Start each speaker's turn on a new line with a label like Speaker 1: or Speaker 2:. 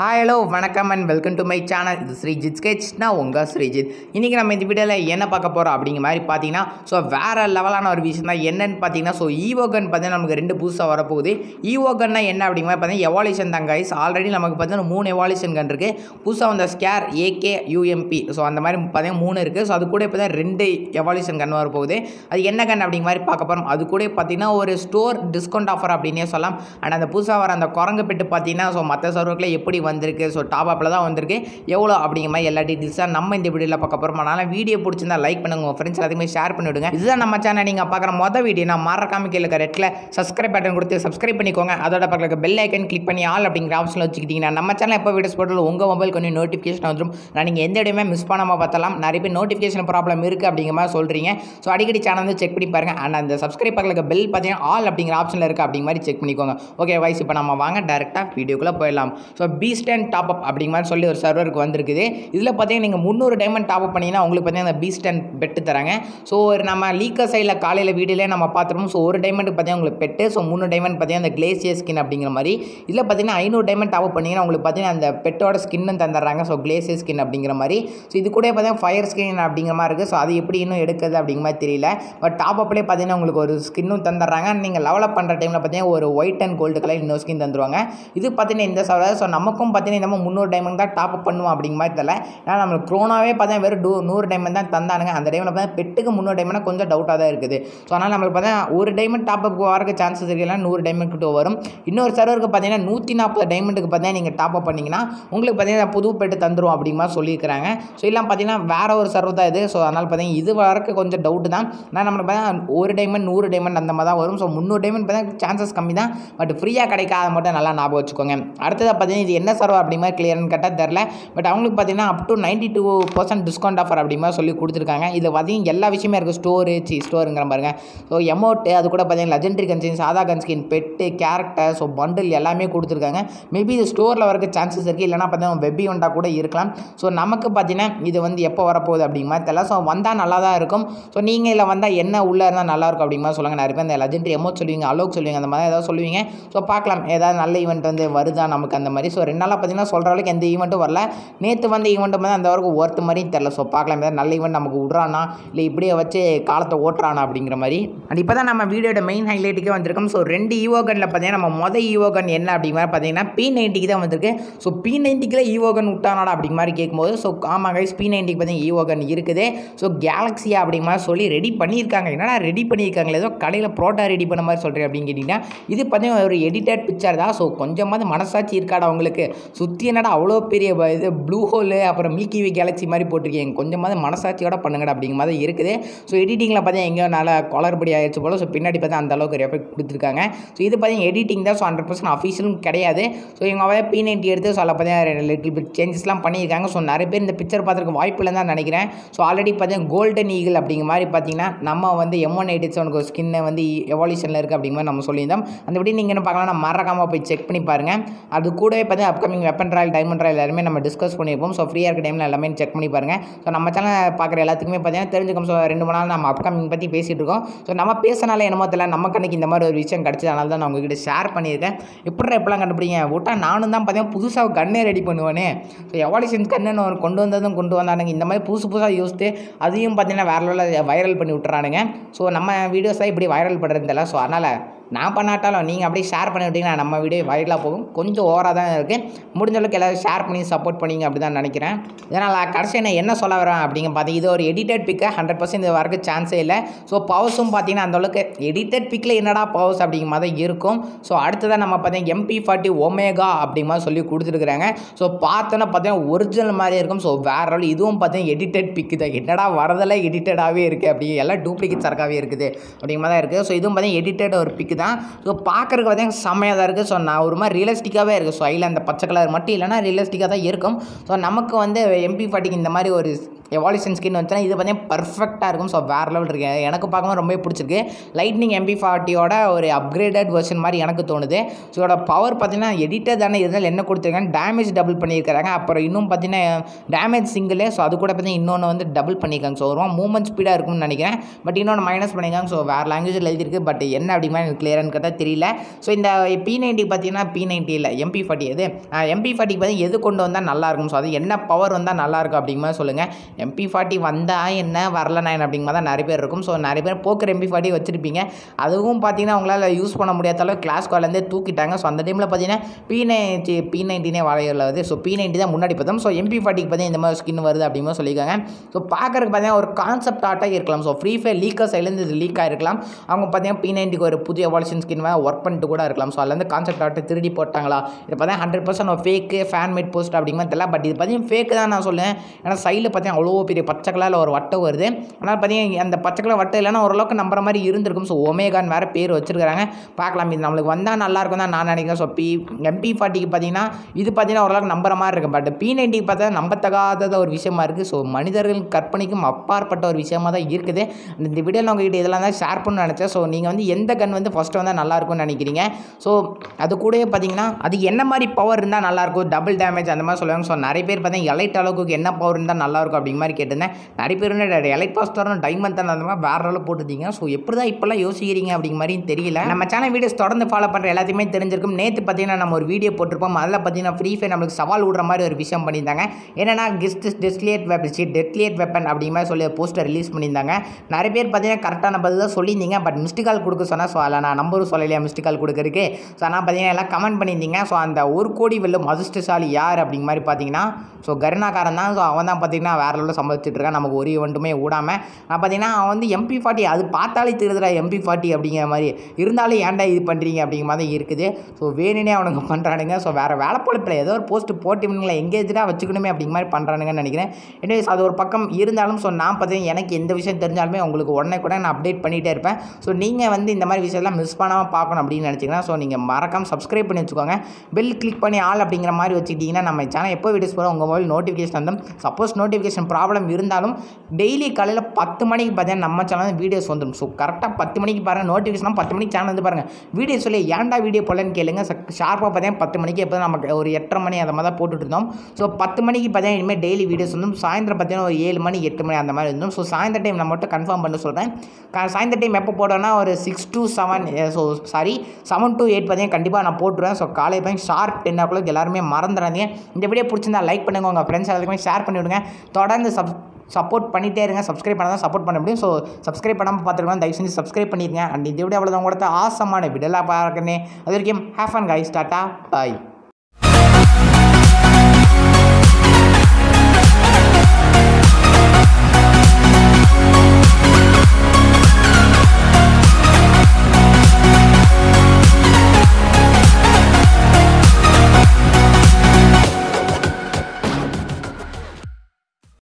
Speaker 1: hi hello வணக்கம் and welcome to my channel இது Sreejith sketch நான் உங்கள் ஸ்ரீஜித் இன்றைக்கி நம்ம இந்த வீடியோவில் என்ன பார்க்க போகிறோம் அப்படிங்கிற மாதிரி பார்த்தீங்கன்னா ஸோ வேறு லெவலான ஒரு விஷயம் தான் என்னென்னு பார்த்தீங்கன்னா ஸோ ஈவோகன் பார்த்தீங்கன்னா நமக்கு ரெண்டு புதுசாக வரப்போகுது ஈவோகன்னா என்ன அப்படிங்கிற மாதிரி பார்த்தீங்கன்னா எவாலியூஷன் தான் கைஸ் ஆல்ரெடி நமக்கு பார்த்தீங்கன்னா மூணு எவாலியூஷன் கன் இருக்குது புதுசாக வந்த ஸ்கேர் ஏகே யூஎம்பி ஸோ அந்த மாதிரி பார்த்தீங்கன்னா மூணு இருக்குது ஸோ அது கூட இப்போ தான் ரெண்டு எவாலியூஷன் கன் வரப்போகுது அது என்ன கன் அப்படிங்கிற மாதிரி பார்க்க போகிறோம் அது கூட பார்த்தீங்கன்னா ஒரு ஸ்டோர் டிஸ்கவுண்ட் ஆஃபர் அப்படின்னே சொல்லலாம் அண்ட் அந்த புதுசாக வர அந்த குரங்கு பெட்டு பார்த்தீங்கன்னா ஸோ மற்ற சர்வர்களை எப்படி வந்திருக்கு ஸோ டாப் அப்பில் தான் வந்திருக்கு எவ்வளோ அப்படிங்கிற மாதிரி எல்லா டீட்டெயில்ஸாக நம்ம இந்த வீடியோவில் பார்க்க போகிறோம் அதனால் வீடியோ பிடிச்சிருந்தா லைக் பண்ணுங்க உங்கள் ஃப்ரெண்ட்ஸ் எல்லாத்தையுமே ஷேர் பண்ணிவிடுங்க இதுதான் நம்ம சேனல் நீங்கள் பார்க்குற மொதல் வீடியோ நான் மறக்காம கீழே ரெட்டில் சப்ஸ்கிரைப் பட்டன் கொடுத்து சப்ஸ்கிரைப் பண்ணிக்கோங்க அதோட பக்கத்தில் பெல் ஐக்கன் கிளிக் பண்ணி ஆள் அப்படிங்கிற ஆப்ஷனில் வச்சுக்கிட்டிங்கன்னா நம்ம சேனல் எப்போ வீடியோஸ் போட்டாலும் உங்கள் மொபைல் கொஞ்சம் நோட்டிஃபிகேஷன் வந்துடும் நான் நீங்கள் எந்த இடமே மிஸ் பண்ணாமல் பார்த்தலாம் நிறைய பேர் நோட்டிஃபிகேஷன் ப்ராப்ளம் இருக்குது அப்படிங்கிற மாதிரி சொல்கிறீங்க ஸோ அடிக்கடி சேனல் வந்து செக் பண்ணி பாருங்கள் அண்ட் அந்த சப்ஸ்கிரைப் பக்கத்தில் பெல் பார்த்தீங்கன்னா ஆல் அப்படிங்கிற ஆப்ஷனில் இருக்குது அப்படிங்கிற மாதிரி செக் பண்ணிக்கோங்க ஓகே வாய்ஸ் இப்போ நம்ம வாங்க டேரெக்டாக வீடியோக்குள்ளே போயிடலாம் ஸோ பி பீஸ்டன் டாப் அப் அப்படிங்க மாதிரி சொல்லி ஒரு சர்வருக்கு வந்திருக்குது இதில் பார்த்தீங்கன்னா நீங்கள் முந்நூறு டைமண்ட் டாப் அப் பண்ணிங்கன்னா உங்களுக்கு பார்த்தீங்கன்னா அந்த பீஸ்டன் பெட்டு தராங்க ஸோ ஒரு நம்ம லீக்கர் சைடில் காலையில் வீடியோ நம்ம பார்த்துருவோம் ஸோ ஒரு டைமண்ட் பார்த்தீங்கன்னா உங்களுக்கு பெட்டு ஸோ மூணு டைமண்ட் பார்த்தீங்கன்னா அந்த கிளேசியர் ஸ்கின் அப்படிங்கிற மாதிரி இதில் பார்த்தீங்கன்னா ஐநூறு டைமண்ட் டாப் அப் பண்ணிங்கன்னா உங்களுக்கு பார்த்தீங்கன்னா அந்த பெட்டோட ஸ்கின்னு தந்துடுறாங்க ஸோ கிளேசியர் ஸ்கின் அப்படிங்கிற மாதிரி ஸோ இது கூட பார்த்தீங்கன்னா ஃபயர் ஸ்கின் அப்படிங்கிற மாதிரி இருக்குது ஸோ அது எப்படி இன்னும் எடுக்கிறது அப்படிங்கிற மாதிரி தெரியல பட் டாப் அப்லேயே பார்த்தீங்கன்னா உங்களுக்கு ஒரு ஸ்கின்னும் தந்துடுறாங்க நீங்கள் லெவலப் பண்ணுற டைமில் பார்த்தீங்கன்னா ஒரு ஒயிட் அண்ட் கோல்டு கலர் இன்னொரு ஸ்கின் தந்துடுவாங்க இது பார்த்தீங்கன்னா இந்த சவால் ஸோ நமக்கு பார்த்தீங்கன்னா நம்ம முந்நூறு டைமண்ட் தான் டாப் அப் பண்ணுவோம் அப்படிங்கிற மாதிரி தெரியல ஏன்னா நம்மளுக்கு குரோனாவே பார்த்தீங்கன்னா வெறும் டூ நூறு டைமண்ட் தான் தந்தானுங்க அந்த டைமில் பார்த்தா பெட்டுக்கு முந்நூறு டைமண்ட் கொஞ்சம் டவுட்டாக தான் இருக்குது ஸோ அதனால் நம்மளுக்கு பார்த்தீங்கன்னா ஒரு டைமண்ட் டாப் அப் வரக்கு சான்சஸ் இருக்கலாம் நூறு டைமண்ட் கிட்ட வரும் இன்னொரு சர்வருக்கு பார்த்தீங்கன்னா நூற்றி நாற்பது டைமண்டுக்கு பார்த்தீங்கன்னா நீங்கள் டாப் அப் பண்ணிங்கன்னா உங்களுக்கு பார்த்தீங்கன்னா புது பெட்டு தந்துடும் அப்படிங்கிற மாதிரி சொல்லியிருக்கிறாங்க ஸோ எல்லாம் பார்த்தீங்கன்னா வேறு ஒரு சர்வர் தான் இது ஸோ அதனால் பார்த்தீங்கன்னா இது வரக்கு கொஞ்சம் டவுட்டு தான் ஆனால் நம்மளுக்கு பார்த்தீங்கன்னா ஒரு டைமண்ட் நூறு டைமண்ட் அந்த மாதிரி தான் வரும் ஸோ முந்நூறு டைமண்ட் பார்த்தீங்கன்னா சான்சஸ் கம்மி தான் பட் ஃப்ரீயாக கிடைக்காத மட்டும் நல்லா ஞாபகம் வச்சுக்கோங்க அடுத்ததாக பார்த்தீங்கன்னா இது என்ன என்ன சார் அப்படிமா கிளியர்னு கேட்டால் தெரில பட் அவங்களுக்கு பார்த்தீங்கன்னா up to ninety two percent discount offer அப்படிமா சொல்லி கொடுத்துருக்காங்க இது பார்த்திங்கன்னா எல்லா விஷயமே இருக்குது ஸ்டோரேஜ் ஸ்டோருங்கிற பாருங்க ஸோ எமோட்டு அது கூட பார்த்தீங்கன்னா லெஜெண்டரி கன்ஸ்கின் சாதா gun skin pet character so bundle எல்லாமே கொடுத்துருக்காங்க மேபி இது ஸ்டோரில் வரக்கு சான்சஸ் இருக்குது இல்லைனா பார்த்தீங்கன்னா வெப்பி ஒண்டா கூட இருக்கலாம் ஸோ நமக்கு பார்த்தீங்கன்னா இது வந்து எப்போ வரப்போகுது அப்படிங்கிற மாதிரி தெரியல ஸோ வந்தால் நல்லா தான் இருக்கும் ஸோ நீங்கள் இல்லை வந்தால் என்ன உள்ள இருந்தால் நல்லாயிருக்கும் அப்படிங்கிற சொல்லுங்கள் நிறைய பேர் இந்த லெஜெண்டரி எமௌண்ட் சொல்லுவீங்க அலோக் சொல்லுவீங்க அந்த மாதிரி ஏதாவது சொல்லுவீங்க ஸோ பார்க்கலாம் ஏதாவது நல்ல ஈவெண்ட் வந்து வருதா நமக்கு அந்த மாதிரி ஸோ ரெண்டு என்னால் பார்த்தீங்கன்னா சொல்கிற அளவுக்கு எந்த ஈவெண்ட்டும் வரல நேற்று வந்த ஈவெண்ட்டும் வந்து அந்த வரைக்கும் ஒர்த்து மாதிரியும் தெரில ஸோ பார்க்கலாம் ஏதாவது நல்ல ஈவெண்ட் நமக்கு விட்றானா இல்லை இப்படியே வச்சு காலத்தை ஓட்டுறானா அப்படிங்கிற மாதிரி அண்ட் இப்போ தான் நம்ம வீடியோட மெயின் ஹைலைட்டுக்கே வந்திருக்கோம் ஸோ ரெண்டு ஈவோகனில் பார்த்தீங்கன்னா நம்ம மொதல் ஈவோகன் என்ன அப்படிங்கிற பார்த்தீங்கன்னா பி நைன்ட்டிக்கு தான் வந்திருக்கு ஸோ பி நைன்ட்டிக்கில் ஈவோகன் விட்டானாடா அப்படிங்க மாதிரி கேட்கும்போது ஸோ ஆமாங்க பி நைன்ட்டிக்கு பார்த்தீங்கன்னா ஈவோகன் இருக்குது ஸோ கேலக்ஸியா அப்படிங்கிற மாதிரி சொல்லி ரெடி பண்ணியிருக்காங்க என்னடா ரெடி பண்ணியிருக்காங்களே ஏதோ கடையில் ப்ரோட்டா ரெடி பண்ண மாதிரி சொல்கிறேன் அப்படின்னு கேட்டிங்கன்னா இது பார்த்தீங்கன்னா ஒரு எடிட்டட் பிக்சர் தான் ஸோ கொஞ்சமாவது மனசாட்சி இருக்காடா அவங்களுக்கு சுற்றி என்னடா அவ்வளோ பெரிய இது ப்ளூ ஹோலு அப்புறம் மில்கி வி கேலக்சி மாதிரி போட்டிருக்கீங்க கொஞ்சமாவது மனசாட்சியோட பண்ணுங்கடா அப்படிங்கிற மாதிரி இருக்குது ஸோ எடிட்டிங்கில் பார்த்தீங்கன்னா எங்கேயோ நல்லா கொளறுபடி ஆயிடுச்சு போல் ஸோ பின்னாடி பார்த்தா அந்த அளவுக்கு எஃபெக்ட் கொடுத்துருக்காங்க ஸோ இது பார்த்தீங்கன்னா எடிட்டிங் தான் ஸோ ஹண்ட்ரட் பர்சன்ட் அஃபீஷியலும் கிடையாது ஸோ இவங்க வந்து பி நைன்ட்டி எடுத்து ஸோ அதில் பார்த்தீங்கன்னா லிட்டில் பிட் சேஞ்சஸ்லாம் பண்ணியிருக்காங்க ஸோ நிறைய பேர் இந்த பிக்சர் பார்த்துருக்க வாய்ப்பு இல்லைன்னு தான் நினைக்கிறேன் ஸோ ஆல்ரெடி பார்த்தீங்கன்னா கோல்டன் ஈகிள் அப்படிங்கிற மாதிரி பார்த்தீங்கன்னா நம்ம வந்து எம் ஒன் எயிட்டி செவனுக்கு ஸ்கின்னை வந்து எவால்யூஷனில் இருக்குது அப்படிங்கிற மாதிரி நம்ம சொல்லியிருந்தோம் அந்த நீங்கள் என்ன பார்க்கலாம் மறக்காமல் போய் செக் பண்ணி பாருங்கள் அது கூடவே பார்த்தீங்கன்னா upcoming weapon royal diamond royal எல்லாருமே நம்ம டிஸ்கஸ் பண்ணியிருப்போம் ஸோ ஃப்ரீயாக இருக்க டைமில் எல்லாமே செக் பண்ணி பாருங்கள் ஸோ நம்ம சேனல் பார்க்குற எல்லாத்துக்குமே பார்த்தீங்கன்னா தெரிஞ்சுக்கோம் ஸோ ரெண்டு மூணு நாள் நம்ம அப்கமிங் பற்றி பேசிகிட்டு இருக்கோம் ஸோ நம்ம பேசினாலே என்னமோ தெரியல நம்ம கண்ணுக்கு இந்த மாதிரி ஒரு விஷயம் கிடச்சது அதனால தான் நான் உங்ககிட்ட ஷேர் பண்ணியிருக்கேன் எப்படி எப்படிலாம் கண்டுபிடிங்க விட்டா நானும் தான் பார்த்தீங்கன்னா புதுசாக கண்ணே ரெடி பண்ணுவேனே ஸோ எவாலிஷன்ஸ்க்கு ஒரு கொண்டு வந்ததும் கொண்டு வந்தானுங்க இந்த மாதிரி புதுசு புதுசாக யோசித்து அதையும் பார்த்தீங்கன்னா வேறு லெவலில் வைரல் பண்ணி விட்டுறானுங்க ஸோ நம்ம வீடியோஸாக இப்படி வைரல் பண்ணுறது ஸோ அதனால் நான் பண்ணாட்டாலும் நீங்கள் அப்படியே ஷேர் பண்ணி விட்டிங்கன்னா நம்ம வீடியோ வைரலாக போகும் கொஞ்சம் ஓவராக தான் இருக்குது முடிஞ்சளவுக்கு எல்லோரும் ஷேர் பண்ணி சப்போர்ட் பண்ணிங்க அப்படி தான் நினைக்கிறேன் இதனால் கடைசியாக நான் என்ன சொல்ல வரேன் அப்படிங்க பார்த்தீங்க இது ஒரு எடிட்டட் பிக்கு ஹண்ட்ரட் பர்சன்ட் இது வரக்கு சான்ஸே இல்லை ஸோ பவர்ஸும் பார்த்தீங்கன்னா அந்தளவுக்கு எடிட்டட் பிக்கில் என்னடா பவர்ஸ் அப்படிங்கிற மாதிரி இருக்கும் ஸோ அடுத்ததான் நம்ம பார்த்தீங்கன்னா எம்பி ஃபார்ட்டி ஒமேகா அப்படிங்கிற மாதிரி சொல்லி கொடுத்துருக்குறாங்க ஸோ பார்த்தோன்னா பார்த்தீங்கன்னா ஒரிஜினல் மாதிரி இருக்கும் ஸோ வேறு ரோல் இதுவும் பார்த்தீங்கன்னா எடிட்டட் பிக்கு தான் என்னடா வரதெல்லாம் எடிட்டடாகவே இருக்குது அப்படிங்க எல்லாம் டூப்ளிகேட் சரக்காகவே இருக்குது அப்படிங்கிற மாதிரி தான் இருக்குது ஸோ இதுவும் பார்த்தீங்கன்னா எடிட்டட் ஒரு பிக்கு தான் ஸோ பார்க்குறதுக்கு பார்த்தீங்கன்னா செம்மையாக தான் இருக்குது ஸோ நான் ஒரு மாதிரி ரியலிஸ்டிக்காகவே இருக்குது ஸோ அதில் அந்த பச்சை கலர் மட்டும் இல்லைனா ரியலிஸ்டிக்காக தான் இருக்கும் ஸோ நமக்கு வந்து எம்பி பாட்டிக்கு இந்த மாதிரி ஒரு எவாலிஷன் ஸ்கின் வந்துச்சுன்னா இது பார்த்தீங்கன்னா பர்ஃபெக்டாக இருக்கும் ஸோ வேறு லெவல் இருக்கு எனக்கு பார்க்கும்போது ரொம்ப பிடிச்சிருக்கு லைட்னிங் எம்பி ஃபார்ட்டியோட ஒரு அப்கிரேடட் வெர்ஷன் மாதிரி எனக்கு தோணுது ஸோ இதோட பவர் பார்த்தீங்கன்னா எடிட்டர் தானே இருந்தாலும் என்ன கொடுத்துருக்காங்க டேமேஜ் டபுள் பண்ணியிருக்காங்க அப்புறம் இன்னும் பார்த்தீங்கன்னா டேமேஜ் சிங்கிளே ஸோ அது கூட பார்த்தீங்கன்னா இன்னொன்று வந்து டபுள் பண்ணியிருக்காங்க ஸோ ரொம்ப மூவ்மெண்ட் ஸ்பீடாக இருக்கும்னு நினைக்கிறேன் பட் இன்னொன்று மைனஸ் பண்ணியிருக்காங்க ஸோ வேறு லாங்குவேஜில் எழுதியிருக்கு பட் என்ன அப்படிமா எனக்கு கிளியர்னு கதை தெரியல ஸோ இந்த பி நைன்டி பார்த்தீங்கன்னா பி நைன்ட்டி இல்லை எம்பி ஃபார்ட்டி எது எம்பி ஃபார்ட்டிக்கு பார்த்தீங்கன்னா எது கொண்டு வந்தால் நல்லாயிருக்கும் ஸோ அது என்ன பவர் வந்தால் நல்லாயிருக்கும் அப்படிங்கிற மாதிரி சொல்லுங்கள் எம்பி ஃபார்ட்டி வந்தால் என்ன வரல என்ன அப்படிங்கிற தான் நிறைய பேர் இருக்கும் ஸோ நிறைய பேர் போக்குற எம்பி ஃபார்ட்டி வச்சுருப்பீங்க அதுவும் பார்த்தீங்கன்னா உங்களால் யூஸ் பண்ண முடியாத அளவுக்கு கிளாஸ் காலேருந்தே தூக்கிட்டாங்க ஸோ அந்த டைமில் பார்த்தீங்கன்னா பி நைன்டி பி நைன்டினே வளையல வருது ஸோ பி நைன்டி தான் முன்னாடி பார்த்தோம் ஸோ எம்பி ஃபார்ட்டிக்கு பார்த்தீங்கன்னா இந்த மாதிரி ஸ்கின் வருது அப்படிங்கிற சொல்லியிருக்காங்க ஸோ பார்க்குறதுக்கு பார்த்தீங்கன்னா ஒரு கான்செப்ட் ஆட்டாக இருக்கலாம் ஸோ ஃப்ரீ ஃபயர் லீக்கர் சைலேருந்து இது லீக் ஆகிருக்கலாம் அவங்க பார்த்தீங்கன்னா பி நைன்டிக்கு ஒரு புதிய வாலிஷன் ஸ்கின் ஒர்க் பண்ணிட்டு கூட இருக்கலாம் ஸோ அதுலேருந்து கான்செப்ட் ஆட்டை திருடி போட்டாங்களா இது பார்த்தீங்கன்னா hundred percent fake fan made post அப்படிங்கிற தெரியல பட் இது பார்த்தீங்கன்னா ஃபேக்கு தான் நான் சொல்லுவேன் ஏன்னா சைடில் பார்த்தீங்கன்னா அவ்வளோ அவ்வளோ பெரிய பச்சை கலரில் ஒரு வட்டம் வருது ஆனால் பார்த்தீங்கன்னா அந்த பச்சை கலர் வட்டம் இல்லைன்னா ஓரளவுக்கு நம்புற மாதிரி இருந்திருக்கும் ஸோ ஒமேகான் வேறு பேர் வச்சுருக்காங்க பார்க்கலாம் இது நம்மளுக்கு வந்தால் நல்லாயிருக்கும் தான் நான் நினைக்கிறேன் ஸோ பி எம்பி ஃபார்ட்டிக்கு பார்த்தீங்கன்னா இது பார்த்தீங்கன்னா ஓரளவுக்கு நம்புற மாதிரி இருக்கும் பட் பி நைன்டிக்கு பார்த்தா நம்பத்தகாத ஒரு விஷயமா இருக்குது ஸோ மனிதர்கள் கற்பனைக்கும் அப்பாற்பட்ட ஒரு விஷயமாக தான் இருக்குது இந்த வீடியோவில் உங்ககிட்ட இதெல்லாம் தான் ஷேர் பண்ணு நினச்சேன் ஸோ நீங்கள் வந்து எந்த கன் வந்து ஃபஸ்ட்டு வந்தால் நல்லாயிருக்கும்னு நினைக்கிறீங்க ஸோ அது கூடவே பார்த்தீங்கன்னா அது என்ன மாதிரி பவர் இருந்தால் நல்லாயிருக்கும் டபுள் டேமேஜ் அந்த மாதிரி சொல்லுவாங்க ஸோ நிறைய பேர் பார்த்தீங்கன்னா எலைட் அளவுக்கு என்ன பவர் இருந்தால் நல்லாயிருக்கும் அப்படிங்க மாதிரி கேட்டிருந்தேன் நிறைய பேர் எலக்ட் பாஸ் தரணும் டைமண்ட் தான் அந்த மாதிரி வேறு அளவு போட்டுருந்தீங்க ஸோ எப்படி தான் இப்போல்லாம் யோசிக்கிறீங்க அப்படிங்கிற மாதிரியும் தெரியல நம்ம சேனல் வீடியோஸ் தொடர்ந்து ஃபாலோ பண்ணுற எல்லாத்தையுமே தெரிஞ்சிருக்கும் நேற்று பார்த்தீங்கன்னா நம்ம ஒரு வீடியோ போட்டிருப்போம் அதில் பார்த்தீங்கன்னா ஃப்ரீ ஃபயர் நம்மளுக்கு சவால் விடுற மாதிரி ஒரு விஷயம் பண்ணியிருந்தாங்க என்னென்னா கிஸ்ட் டெஸ்லியேட் வெப்பன்ஸ் டெஸ்லியேட் வெப்பன் அப்படிங்க மாதிரி சொல்லி போஸ்டர் ரிலீஸ் பண்ணியிருந்தாங்க நிறைய பேர் பார்த்தீங்கன்னா கரெக்டான பதில் தான் சொல்லியிருந்தீங்க பட் மிஸ்டு கால் கொடுக்க சொன்னால் ஸோ அதில் நான் நம்பரும் சொல்லலையா மிஸ்டு கால் கொடுக்கறதுக்கு ஸோ ஆனால் பார்த்தீங்கன்னா எல்லாம் கமெண்ட் பண்ணியிருந்தீங்க ஸோ அந்த ஒரு கோடி வெள்ளும் அதிர்ஷ்டசாலி யார் அப்படிங்கிற மாதிரி பார்த்தீங்கன்னா ஸோ கருணாக்காரன் தான் ஸோ அவன் தான் பார்த்தீங்கன்னா வேறு ஈவெண்ட்டில் இருக்கான் நமக்கு ஒரு ஈவெண்ட்டுமே விடாமல் நான் பார்த்தீங்கன்னா அவன் வந்து எம்பி ஃபார்ட்டி அது பார்த்தாலே தெரியுதுடா எம்பி ஃபார்ட்டி அப்படிங்கிற மாதிரி இருந்தாலும் ஏன்டா இது பண்ணுறீங்க அப்படிங்கிற மாதிரி இருக்குது ஸோ வேணுனே அவனுங்க பண்ணுறானுங்க ஸோ வேறு வேலை பொழுப்பில் ஏதோ ஒரு போஸ்ட் போட்டிவனுங்களை எங்கேஜாக வச்சுக்கணுமே அப்படிங்கிற மாதிரி பண்ணுறானுங்கன்னு நினைக்கிறேன் எனவே அது ஒரு பக்கம் இருந்தாலும் ஸோ நான் பார்த்தீங்கன்னா எனக்கு எந்த விஷயம் தெரிஞ்சாலுமே உங்களுக்கு உடனே கூட நான் அப்டேட் பண்ணிகிட்டே இருப்பேன் ஸோ நீங்கள் வந்து இந்த மாதிரி விஷயம்லாம் மிஸ் பண்ணாமல் பார்க்கணும் அப்படின்னு நினச்சிங்கன்னா ஸோ நீங்கள் மறக்காமல் சப்ஸ்கிரைப் பண்ணி வச்சுக்கோங்க பெல் கிளிக் பண்ணி ஆள் அப்படிங்கிற மாதிரி வச்சுக்கிட்டிங்கன்னா நம்ம சேனல் எப்போ வீடியோஸ் போகிறோம் உங்கள் மொபைல் நோட்டிஃபிகேஷன் வந்து சப்போஸ் நோட்டிஃபிகேஷன் ப்ராப்ளம் இருந்தாலும் டெய்லி காலையில் பத்து மணிக்கு பார்த்தீங்கன்னா நம்ம சேனல் வீடியோஸ் வந்துடும் ஸோ கரெக்டாக பத்து மணிக்கு பாருங்கள் நோட்டிஃபிகேஷன் பத்து மணிக்கு சேனல் வந்து பாருங்கள் வீடியோ சொல்லி ஏன்டா வீடியோ போடலன்னு கேளுங்க ஷார்ப்பாக பார்த்தீங்கன்னா பத்து மணிக்கு எப்போ நமக்கு ஒரு எட்டரை மணி அந்த மாதிரி தான் போட்டுட்டு இருந்தோம் ஸோ பத்து மணிக்கு பார்த்தீங்கன்னா இனிமேல் டெய்லி வீடியோஸ் வந்தும் சாயந்தரம் பார்த்தீங்கன்னா ஒரு ஏழு மணி எட்டு மணி அந்த மாதிரி இருந்தோம் ஸோ சாயந்தர டைம் நம்ம மட்டும் கன்ஃபார்ம் பண்ண சொல்கிறேன் சாயந்தர டைம் எப்போ போடுறேன்னா ஒரு six two seven so sorry seven two eight பார்த்தீங்கன்னா கண்டிப்பாக நான் போட்டுருவேன் ஸோ காலையில் பார்த்தீங்கன்னா ஷார்ப் டென் ஓ கிளாக் எல்லாருமே மறந்துடாதீங்க இந்த வீடியோ பிடிச்சிருந்தா லைக் பண்ணுங்க உங்கள் ஃப்ரெண்ட்ஸ் எல்லாருக்குமே ஷேர் பண்ணிவிடுங்க தொடர்ந்து தொடர்ந்து சப் சப்போர்ட் பண்ணிட்டே இருங்க சப்ஸ்கிரைப் பண்ணால் தான் சப்போர்ட் பண்ண முடியும் ஸோ சப்ஸ்கிரைப் பண்ணாமல் பார்த்துருக்கோம் தயவு செஞ்சு சப்ஸ்கிரைப் பண்ணிடுங்க அண்ட் இதை விட அவ்வளோதான் உங்களோட ஆசமான விடலாக பார்க்கணும் அது வரைக்கும் ஹேஃப் அண்ட் கைஸ் டாட்டா பாய்